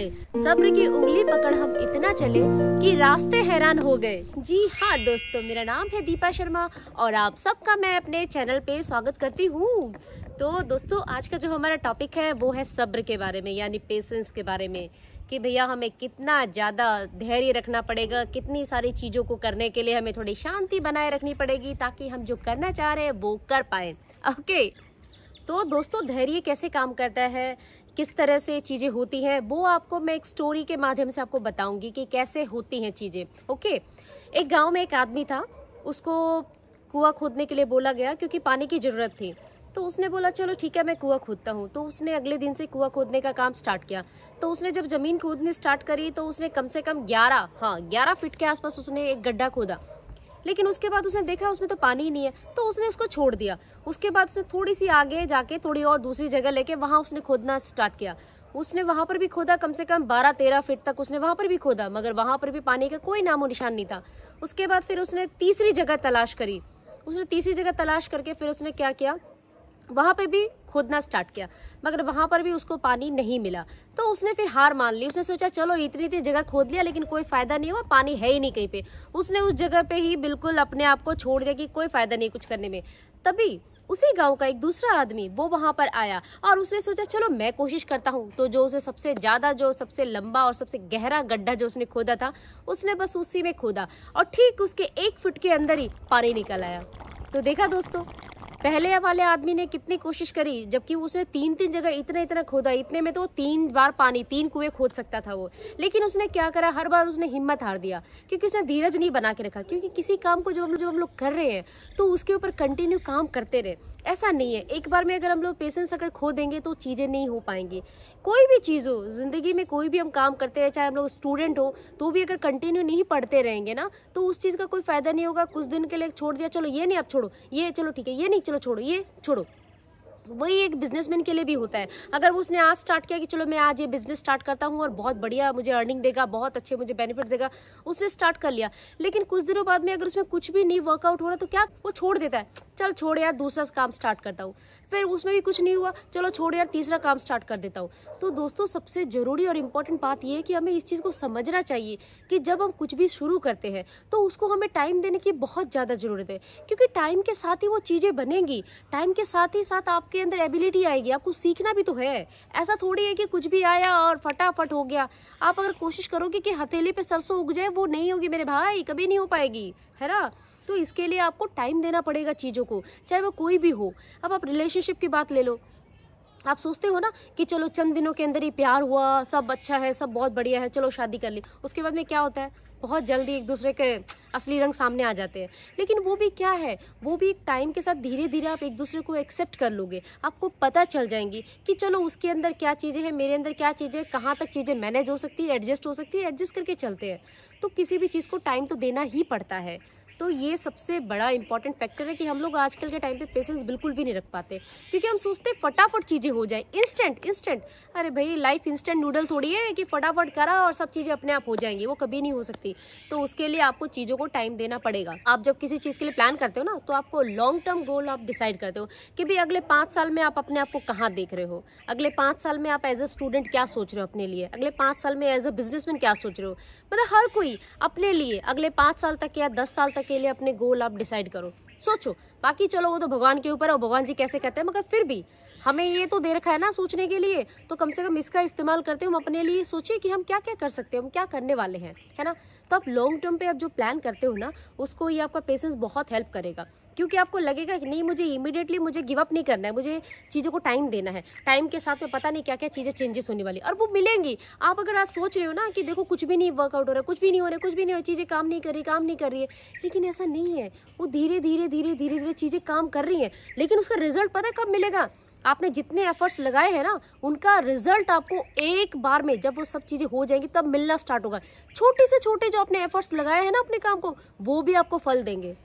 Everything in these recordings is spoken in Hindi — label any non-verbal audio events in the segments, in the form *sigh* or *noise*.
चले सब्र की उंगली पकड़ हम इतना चले कि रास्ते हैरान हो गए जी हाँ दोस्तों मेरा नाम है दीपा शर्मा और आप सबका मैं अपने चैनल पे स्वागत करती हूँ तो दोस्तों आज का जो हमारा टॉपिक है वो है सब्र के बारे में यानी पेशेंस के बारे में कि भैया हमें कितना ज़्यादा धैर्य रखना पड़ेगा कितनी सारी चीज़ों को करने के लिए हमें थोड़ी शांति बनाए रखनी पड़ेगी ताकि हम जो करना चाह रहे हैं वो कर पाए ओके तो दोस्तों धैर्य कैसे काम करता है किस तरह से चीज़ें होती हैं वो आपको मैं एक स्टोरी के माध्यम से आपको बताऊंगी कि कैसे होती हैं चीज़ें ओके एक गांव में एक आदमी था उसको कुआं खोदने के लिए बोला गया क्योंकि पानी की ज़रूरत थी तो उसने बोला चलो ठीक है मैं कुआं खोदता हूँ तो उसने अगले दिन से कुआं खोदने का काम स्टार्ट किया तो उसने जब ज़मीन खोदनी स्टार्ट करी तो उसने कम से कम ग्यारह हाँ ग्यारह फिट के आसपास उसने एक गड्ढा खोदा लेकिन उसके बाद उसने देखा उसमें तो पानी ही नहीं है तो उसने उसको छोड़ दिया उसके बाद उसने थोड़ी सी आगे जाके थोड़ी और दूसरी जगह लेके वहाँ उसने खोदना स्टार्ट किया उसने वहां पर भी खोदा कम से कम बारह तेरह फीट तक उसने वहां पर भी खोदा मगर वहां पर भी पानी का कोई नामो निशान नहीं था उसके बाद फिर उसने तीसरी जगह तलाश करी उसने तीसरी जगह तलाश करके फिर उसने क्या किया वहाँ पे भी खोदना स्टार्ट किया मगर वहाँ पर भी उसको पानी नहीं मिला तो उसने फिर हार मान ली उसने सोचा चलो इतनी इतनी जगह खोद लिया लेकिन कोई फ़ायदा नहीं हुआ पानी है ही नहीं कहीं पे उसने उस जगह पे ही बिल्कुल अपने आप को छोड़ दिया कि कोई फ़ायदा नहीं कुछ करने में तभी उसी गांव का एक दूसरा आदमी वो वहाँ पर आया और उसने सोचा चलो मैं कोशिश करता हूँ तो जो उसने सबसे ज़्यादा जो सबसे लंबा और सबसे गहरा गड्ढा जो उसने खोदा था उसने बस उसी में खोदा और ठीक उसके एक फुट के अंदर ही पानी निकल आया तो देखा दोस्तों पहले वाले आदमी ने कितनी कोशिश करी जबकि उसने तीन तीन जगह इतना इतना खोदा इतने में तो तीन बार पानी तीन कुएं खोद सकता था वो लेकिन उसने क्या करा हर बार उसने हिम्मत हार दिया क्योंकि उसने धीरज नहीं बना के रखा क्योंकि किसी काम को जब हम जब हम लोग कर रहे हैं तो उसके ऊपर कंटिन्यू काम करते रहे ऐसा नहीं है एक बार में अगर हम लोग पेशेंस अगर खो देंगे तो चीज़ें नहीं हो पाएंगी कोई भी चीज़ हो ज़िंदगी में कोई भी हम काम करते हैं चाहे हम लोग स्टूडेंट हो तो भी अगर कंटिन्यू नहीं पढ़ते रहेंगे ना तो उस चीज़ का कोई फ़ायदा नहीं होगा कुछ दिन के लिए छोड़ दिया चलो ये नहीं आप छोड़ो ये चलो ठीक है ये नहीं चलो छोड़ो ये छोड़ो वही एक बिजनेसमैन के लिए भी होता है अगर उसने आज स्टार्ट किया कि चलो मैं आज ये बिजनेस स्टार्ट करता हूँ और बहुत बढ़िया मुझे अर्निंग देगा बहुत अच्छे मुझे बेनिफिट देगा उसने स्टार्ट कर लिया लेकिन कुछ दिनों बाद में अगर उसमें कुछ भी नहीं वर्कआउट हो रहा तो क्या वो छोड़ देता है चल छोड़ यार दूसरा काम स्टार्ट करता हूँ फिर उसमें भी कुछ नहीं हुआ चलो छोड़ यार तीसरा काम स्टार्ट कर देता हूँ तो दोस्तों सबसे ज़रूरी और इम्पॉर्टेंट बात यह है कि हमें इस चीज़ को समझना चाहिए कि जब हम कुछ भी शुरू करते हैं तो उसको हमें टाइम देने की बहुत ज़्यादा ज़रूरत है क्योंकि टाइम के साथ ही वो चीज़ें बनेंगी टाइम के साथ ही साथ आपके अंदर एबिलिटी आएगी आपको सीखना भी तो है ऐसा थोड़ी है कि कुछ भी आया और फटाफट हो गया आप अगर कोशिश करोगे कि हथेली पर सरसों उग जाए वो नहीं होगी मेरे भाई कभी नहीं हो पाएगी है ना तो इसके लिए आपको टाइम देना पड़ेगा चीज़ों को चाहे वो कोई भी हो अब आप रिलेशनशिप की बात ले लो आप सोचते हो ना कि चलो चंद दिनों के अंदर ही प्यार हुआ सब अच्छा है सब बहुत बढ़िया है चलो शादी कर ली उसके बाद में क्या होता है बहुत जल्दी एक दूसरे के असली रंग सामने आ जाते हैं लेकिन वो भी क्या है वो भी एक टाइम के साथ धीरे धीरे आप एक दूसरे को एक्सेप्ट कर लोगे आपको पता चल जाएंगी कि चलो उसके अंदर क्या चीज़ें हैं मेरे अंदर क्या चीज़ें कहाँ तक चीज़ें मैनेज हो सकती है एडजस्ट हो सकती है एडजस्ट करके चलते हैं तो किसी भी चीज़ को टाइम तो देना ही पड़ता है तो ये सबसे बड़ा इंपॉर्टेंट फैक्टर है कि हम लोग आजकल के टाइम पे पेशेंस बिल्कुल भी नहीं रख पाते क्योंकि हम सोचते फटाफट चीज़ें हो जाए इंस्टेंट इंस्टेंट अरे भाई लाइफ इंस्टेंट नूडल थोड़ी है कि फटाफट करा और सब चीज़ें अपने आप हो जाएंगी वो कभी नहीं हो सकती तो उसके लिए आपको चीज़ों को टाइम देना पड़ेगा आप जब किसी चीज़ के लिए प्लान करते हो ना तो आपको लॉन्ग टर्म गोल आप डिसाइड करते हो कि भाई अगले पाँच साल में आप अपने आप को कहाँ देख रहे हो अगले पाँच साल में आप एज अ स्टूडेंट क्या सोच रहे हो अपने लिए अगले पाँच साल में एज ए बिजनेसमैन क्या सोच रहे हो मतलब हर कोई अपने लिए अगले पाँच साल तक या दस साल तक के लिए अपने गोल आप डिसाइड करो सोचो बाकी चलो वो तो भगवान के ऊपर है और भगवान जी कैसे कहते हैं मगर फिर भी हमें ये तो दे रखा है ना सोचने के लिए तो कम से कम इसका इस्तेमाल करते हम अपने लिए सोचिए कि हम क्या क्या कर सकते हैं हम क्या करने वाले हैं है ना तो आप लॉन्ग टर्म पे आप जो प्लान करते हो ना उसको ये आपका पेशेंस बहुत हेल्प करेगा क्योंकि आपको लगेगा कि नहीं मुझे इमीडिएटली मुझे गिव अप नहीं करना है मुझे चीज़ों को टाइम देना है टाइम के साथ में पता नहीं क्या क्या चीज़ें चेंजेस होने वाली और वो मिलेंगी आप अगर आज सोच रहे हो ना कि देखो कुछ भी नहीं वर्कआउट हो रहा है कुछ भी नहीं हो रहा है कुछ भी नहीं हो रहा चीज़ें काम नहीं कर रही काम नहीं कर रही है लेकिन ऐसा नहीं है वो धीरे धीरे धीरे धीरे धीरे चीज़ें काम कर रही हैं लेकिन उसका रिजल्ट पता है कब मिलेगा आपने जितने एफर्ट्स लगाए हैं ना उनका रिजल्ट आपको एक बार में जब वो सब चीज़ें हो जाएंगी तब मिलना स्टार्ट होगा छोटे से छोटे जो आपने एफर्ट्स लगाए हैं ना अपने काम को वो भी आपको फल देंगे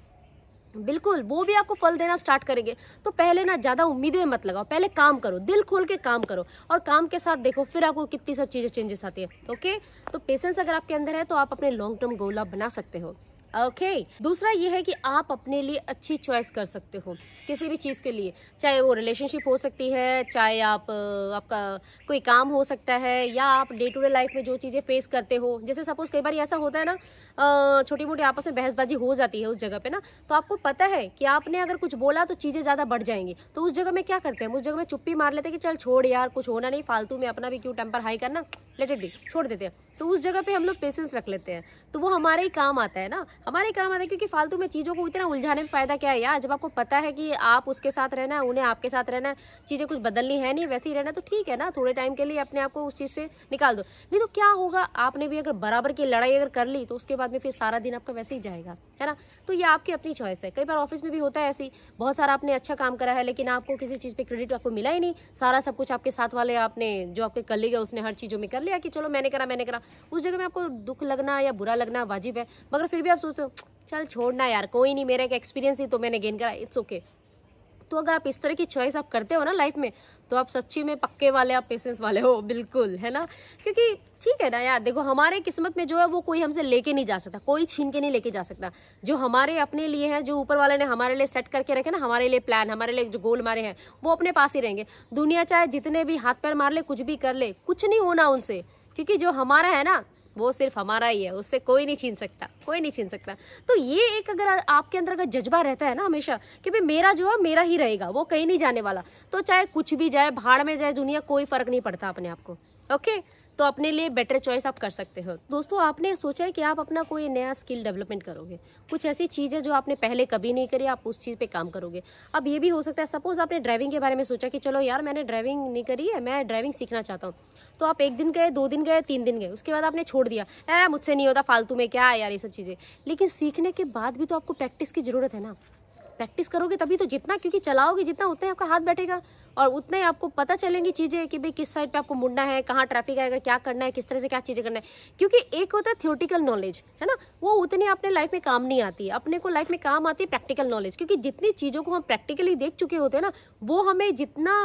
बिल्कुल वो भी आपको फल देना स्टार्ट करेंगे तो पहले ना ज़्यादा उम्मीदें मत लगाओ पहले काम करो दिल खोल के काम करो और काम के साथ देखो फिर आपको कितनी सब चीज़ें चेंजेस आती है ओके तो पेशेंस अगर आपके अंदर है तो आप अपने लॉन्ग टर्म गोल आप बना सकते हो ओके okay. दूसरा ये है कि आप अपने लिए अच्छी चॉइस कर सकते हो किसी भी चीज़ के लिए चाहे वो रिलेशनशिप हो सकती है चाहे आप आपका कोई काम हो सकता है या आप डे टू डे लाइफ में जो चीज़ें फेस करते हो जैसे सपोज कई बार ऐसा होता है ना छोटी मोटी आपस में बहसबाजी हो जाती है उस जगह पे ना तो आपको पता है कि आपने अगर कुछ बोला तो चीज़ें ज़्यादा बढ़ जाएंगी तो उस जगह में क्या करते हैं उस जगह में चुप्पी मार लेते हैं कि चल छोड़ यार कुछ होना नहीं फालतू में अपना भी क्यों टेम्पर हाई करना लेट इट छोड़ देते हैं तो उस जगह पे हम लोग पेशेंस रख लेते हैं तो वो हमारे ही काम आता है ना हमारे ही काम आता है क्योंकि फालतू में चीज़ों को इतना उलझाने में फ़ायदा क्या है यार जब आपको पता है कि आप उसके साथ रहना है उन्हें आपके साथ रहना है चीज़ें कुछ बदलनी है नहीं वैसे ही रहना तो ठीक है ना थोड़े टाइम के लिए अपने आप को उस चीज़ से निकाल दो नहीं तो क्या होगा आपने भी अगर बराबर की लड़ाई अगर कर ली तो उसके बाद में फिर सारा दिन आपका वैसे ही जाएगा है ना तो ये आपकी अपनी चॉइस है कई बार ऑफिस में भी होता है ऐसी बहुत सारा आपने अच्छा काम करा है लेकिन आपको किसी चीज़ पर क्रेडिट आपको मिला ही नहीं सारा सब कुछ आपके साथ वाले आपने जो आपके कलीग है उसने हर चीज़ों में कर लिया कि चलो मैंने करा मैंने करा उस जगह में आपको दुख लगना या बुरा लगना वाजिब है मगर फिर भी आप सोचते हो चल छोड़ना यार कोई नहीं मेरा एक एक्सपीरियंस ही तो मैंने गेन करा इट्स ओके तो अगर आप इस तरह की चॉइस आप करते हो ना लाइफ में तो आप सच्ची में पक्के वाले आप पेशेंस वाले हो बिल्कुल है ना क्योंकि ठीक है ना यार देखो हमारे किस्मत में जो है वो कोई हमसे लेके नहीं जा सकता कोई छीन के नहीं लेके जा सकता जो हमारे अपने लिए हैं जो ऊपर वाले ने हमारे लिए सेट करके रखे ना हमारे लिए प्लान हमारे लिए जो गोल मारे हैं वो अपने पास ही रहेंगे दुनिया चाहे जितने भी हाथ पैर मार ले कुछ भी कर ले कुछ नहीं होना उनसे क्योंकि जो हमारा है ना वो सिर्फ हमारा ही है उससे कोई नहीं छीन सकता कोई नहीं छीन सकता तो ये एक अगर आपके अंदर का जज्बा रहता है ना हमेशा कि भाई मेरा जो है मेरा ही रहेगा वो कहीं नहीं जाने वाला तो चाहे कुछ भी जाए भाड़ में जाए दुनिया कोई फर्क नहीं पड़ता अपने आप को ओके तो अपने लिए बेटर चॉइस आप कर सकते हो दोस्तों आपने सोचा है कि आप अपना कोई नया स्किल डेवलपमेंट करोगे कुछ ऐसी चीज़ है जो आपने पहले कभी नहीं करी आप उस चीज़ पे काम करोगे अब ये भी हो सकता है सपोज आपने ड्राइविंग के बारे में सोचा कि चलो यार मैंने ड्राइविंग नहीं करी है मैं ड्राइविंग सीखना चाहता हूँ तो आप एक दिन गए दो दिन गए तीन दिन गए उसके बाद आपने छोड़ दिया अरे मुझसे नहीं होता फालतू में क्या है यार ये सब चीज़ें लेकिन सीखने के बाद भी तो आपको प्रैक्टिस की ज़रूरत है ना प्रैक्टिस करोगे तभी तो जितना क्योंकि चलाओगे जितना उतना ही आपका हाथ बैठेगा और उतना ही आपको पता चलेंगी चीज़ें कि भाई किस साइड पे आपको मुड़ना है कहाँ ट्रैफिक आएगा क्या करना है किस तरह से क्या चीज़ें करना है क्योंकि एक होता है थ्योटिकल नॉलेज है ना वो उतनी अपने लाइफ में काम नहीं आती अपने को लाइफ में काम आती है प्रैक्टिकल नॉलेज क्योंकि जितनी चीज़ों को हम प्रैक्टिकली देख चुके होते हैं ना वो हमें जितना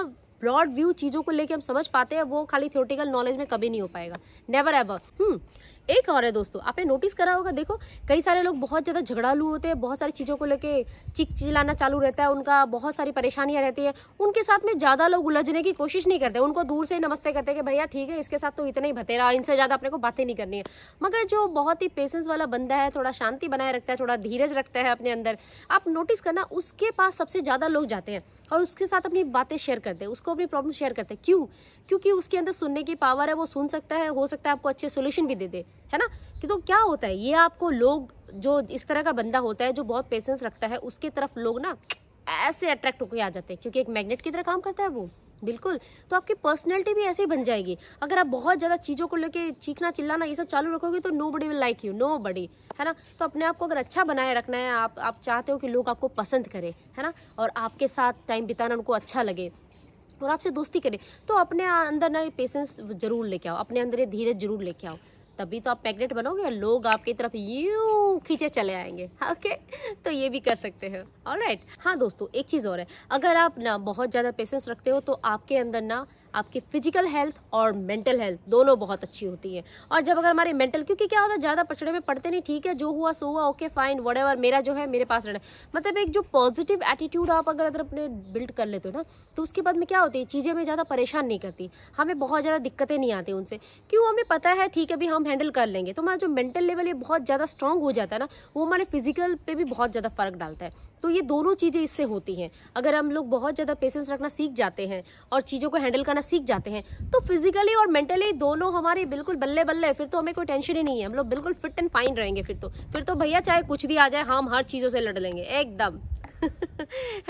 ब्रॉड व्यू चीज़ों को लेके हम समझ पाते हैं वो खाली थियोटिकल नॉलेज में कभी नहीं हो पाएगा नेवर एवर हम्म एक और है दोस्तों आपने नोटिस करा होगा देखो कई सारे लोग बहुत ज़्यादा झगड़ालू होते हैं बहुत सारी चीज़ों को लेके चिक चिलाना चालू रहता है उनका बहुत सारी परेशानियां रहती है उनके साथ में ज़्यादा लोग उलझने की कोशिश नहीं करते उनको दूर से नमस्ते करते हैं कि भैया ठीक है इसके साथ तो इतना ही भतेरा इनसे ज़्यादा अपने को बातें नहीं करनी है मगर जो बहुत ही पेशेंस वाला बंदा है थोड़ा शांति बनाए रखता है थोड़ा धीरज रखता है अपने अंदर आप नोटिस करना उसके पास सबसे ज़्यादा लोग जाते हैं और उसके साथ अपनी बातें शेयर करते हैं उसको अपनी प्रॉब्लम शेयर करते हैं क्यों क्योंकि उसके अंदर सुनने की पावर है वो सुन सकता है हो सकता है आपको अच्छे सोल्यूशन भी दे दे है ना कि तो क्या होता है ये आपको लोग जो इस तरह का बंदा होता है जो बहुत पेशेंस रखता है उसके तरफ लोग ना ऐसे अट्रैक्ट होकर आ जाते हैं क्योंकि एक मैग्नेट की तरह काम करता है वो बिल्कुल तो आपकी पर्सनैलिटी भी ऐसे ही बन जाएगी अगर आप बहुत ज़्यादा चीज़ों को लेके चीखना चिल्लाना ये सब चालू रखोगे तो nobody will like you nobody है ना तो अपने आप को अगर अच्छा बनाए रखना है आप आप चाहते हो कि लोग आपको पसंद करें है ना और आपके साथ टाइम बिताना उनको अच्छा लगे और आपसे दोस्ती करें तो अपने अंदर ना ये पेशेंस जरूर लेके आओ अपने अंदर ये धीरज जरूर लेके आओ तभी तो आप मैग्नेट बनोगे और लोग आपकी तरफ यू खींचे चले आएंगे ओके तो ये भी कर सकते हैं और राइट हाँ दोस्तों एक चीज़ और है अगर आप ना बहुत ज़्यादा पेशेंस रखते हो तो आपके अंदर ना आपकी फिजिकल हेल्थ और मेंटल हेल्थ दोनों बहुत अच्छी होती है और जब अगर हमारे मेंटल क्योंकि क्या होता है ज़्यादा पछड़े में पड़ते नहीं ठीक है जो हुआ सो हुआ ओके फाइन वट मेरा जो है मेरे पास रहना मतलब एक जो पॉजिटिव एटीट्यूड आप अगर अगर अपने बिल्ड कर लेते हो ना तो उसके बाद में क्या होती है चीज़ें हमें ज़्यादा परेशान नहीं करती हमें बहुत ज़्यादा दिक्कतें नहीं आती उनसे क्यों हमें पता है ठीक है भी हम हैंडल कर लेंगे तो हमारा जो मेंटल लेवल ये बहुत ज़्यादा स्ट्रांग हो जाता है ना वो हमारे फिजिकल पर भी बहुत ज़्यादा फर्क डालता है तो ये दोनों चीज़ें इससे होती हैं अगर हम लोग बहुत ज़्यादा पेशेंस रखना सीख जाते हैं और चीज़ों को हैंडल करना सीख जाते हैं तो फिजिकली और मेंटली दोनों हमारे बिल्कुल बल्ले बल्ले फिर तो हमें कोई टेंशन ही नहीं है हम लोग बिल्कुल फिट एंड फाइन रहेंगे फिर तो फिर तो भैया चाहे कुछ भी आ जाए हम हर चीज़ों से लड़ लेंगे एकदम *laughs*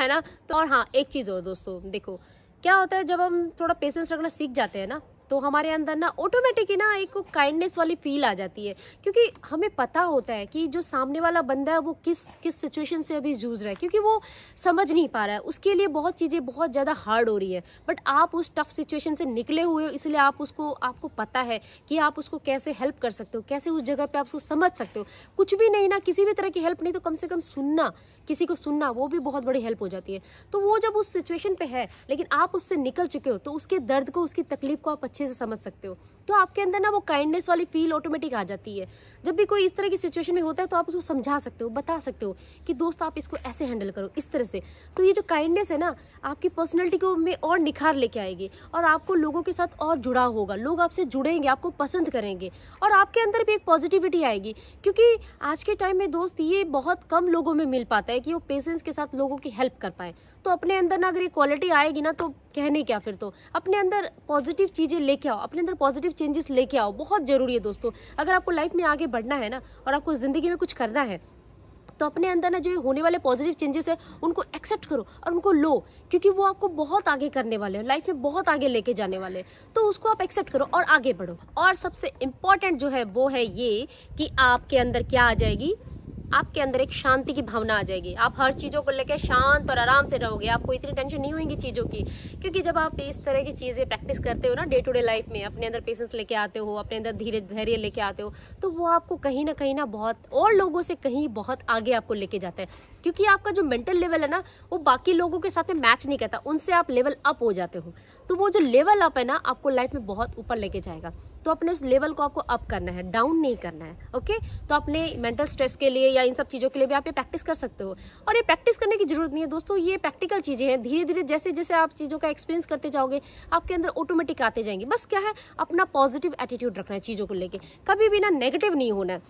है ना तो और हाँ एक चीज़ और दोस्तों देखो क्या होता है जब हम थोड़ा पेशेंस रखना सीख जाते हैं ना तो हमारे अंदर ना ऑटोमेटिक ही ना एक काइंडनेस वाली फील आ जाती है क्योंकि हमें पता होता है कि जो सामने वाला बंदा है वो किस किस सिचुएशन से अभी जूझ रहा है क्योंकि वो समझ नहीं पा रहा है उसके लिए बहुत चीज़ें बहुत ज़्यादा हार्ड हो रही है बट आप उस टफ सिचुएशन से निकले हुए हो इसलिए आप उसको आपको पता है कि आप उसको कैसे हेल्प कर सकते हो कैसे उस जगह पर आप उसको समझ सकते हो कुछ भी नहीं ना किसी भी तरह की हेल्प नहीं तो कम से कम सुनना किसी को सुनना वो भी बहुत बड़ी हेल्प हो जाती है तो वो जब उस सिचुएशन पर है लेकिन आप उससे निकल चुके हो तो उसके दर्द को उसकी तकलीफ को आप अच्छे से समझ सकते हो तो आपके अंदर ना वो काइंडनेस वाली फील ऑटोमेटिक आ जाती है जब भी कोई इस तरह की सिचुएशन में होता है तो आप उसको समझा सकते हो बता सकते हो कि दोस्त आप इसको ऐसे हैंडल करो इस तरह से तो ये जो काइंडनेस है ना आपकी पर्सनैलिटी को में और निखार लेके आएगी और आपको लोगों के साथ और जुड़ा होगा लोग आपसे जुड़ेंगे आपको पसंद करेंगे और आपके अंदर भी एक पॉजिटिविटी आएगी क्योंकि आज के टाइम में दोस्त ये बहुत कम लोगों में मिल पाता है कि वो पेशेंस के साथ लोगों की हेल्प कर पाए तो अपने अंदर ना अगर ये क्वालिटी आएगी ना तो कहने क्या फिर तो अपने अंदर पॉजिटिव चीज़ें लेके आओ अपने अंदर पॉजिटिव चेंजेस लेके आओ बहुत ज़रूरी है दोस्तों अगर आपको लाइफ में आगे बढ़ना है ना और आपको ज़िंदगी में कुछ करना है तो अपने अंदर ना जो होने वाले पॉजिटिव चेंजेस है उनको एक्सेप्ट करो और उनको लो क्योंकि वो आपको बहुत आगे करने वाले हैं लाइफ में बहुत आगे लेके जाने वाले हैं तो उसको आप एक्सेप्ट करो और आगे बढ़ो और सबसे इम्पॉर्टेंट जो है वो है ये कि आपके अंदर क्या आ जाएगी आपके अंदर एक शांति की भावना आ जाएगी आप हर चीज़ों को लेकर शांत और आराम से रहोगे आपको इतनी टेंशन नहीं होगी चीज़ों की क्योंकि जब आप इस तरह की चीज़ें प्रैक्टिस करते हो ना डे टू डे लाइफ में अपने अंदर पेशेंस लेके आते हो अपने अंदर धीरे धैर्य लेके आते हो तो वो आपको कहीं ना कहीं ना बहुत और लोगों से कहीं बहुत आगे आपको लेके जाता है क्योंकि आपका जो मेंटल लेवल है ना वो बाकी लोगों के साथ में मैच नहीं करता उनसे आप लेवल अप हो जाते हो तो वो जो लेवल अप है ना आपको लाइफ में बहुत ऊपर लेके जाएगा तो अपने उस लेवल को आपको अप करना है डाउन नहीं करना है ओके तो अपने मेंटल स्ट्रेस के लिए या इन सब चीज़ों के लिए भी आप ये प्रैक्टिस कर सकते हो और ये प्रैक्टिस करने की जरूरत नहीं है दोस्तों ये प्रैक्टिकल चीज़ें हैं धीरे धीरे जैसे जैसे आप चीज़ों का एक्सपीरियंस करते जाओगे आपके अंदर ऑटोमेटिक आते जाएंगे बस क्या है अपना पॉजिटिव एटीट्यूड रखना है चीज़ों को लेकर कभी भी ना नेगेटिव नहीं होना है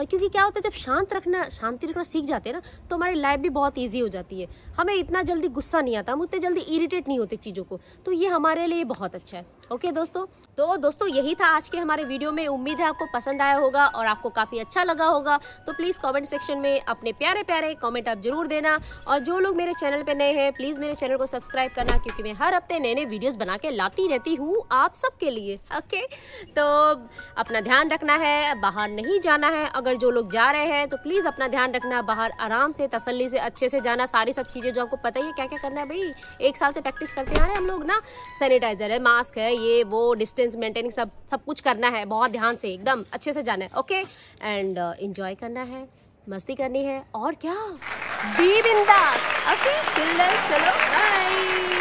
और क्योंकि क्या होता है जब शांत रखना शांति रखना सीख जाते हैं ना तो हमारी लाइफ भी बहुत ईजी हो जाती है हमें इतना जल्दी गुस्सा नहीं आता हम उतने जल्दी इरीटेट नहीं होते चीज़ों को तो ये हमारे लिए बहुत अच्छा है ओके दोस्तों तो दोस्तों यही था आज के हमारे वीडियो में उम्मीद है आपको पसंद आया होगा और आपको काफ़ी अच्छा लगा होगा तो प्लीज़ कमेंट सेक्शन में अपने प्यारे प्यारे कमेंट आप जरूर देना और जो लोग मेरे चैनल पे नए हैं प्लीज़ मेरे चैनल को सब्सक्राइब करना क्योंकि मैं हर हफ्ते नए नए वीडियोस बना के लाती रहती हूँ आप सबके लिए ओके तो अपना ध्यान रखना है बाहर नहीं जाना है अगर जो लोग जा रहे हैं तो प्लीज़ अपना ध्यान रखना बाहर आराम से तसली से अच्छे से जाना सारी सब चीज़ें जो आपको पता ही है क्या क्या करना है भाई एक साल से प्रैक्टिस करते आ रहे हैं हम लोग ना सैनिटाइजर है मास्क है ये वो डिस्टेंस मेंटेनिंग सब सब कुछ करना है बहुत ध्यान से एकदम अच्छे से जाना है ओके एंड इंजॉय करना है मस्ती करनी है और क्या बी बिंदास ओके चलो बाय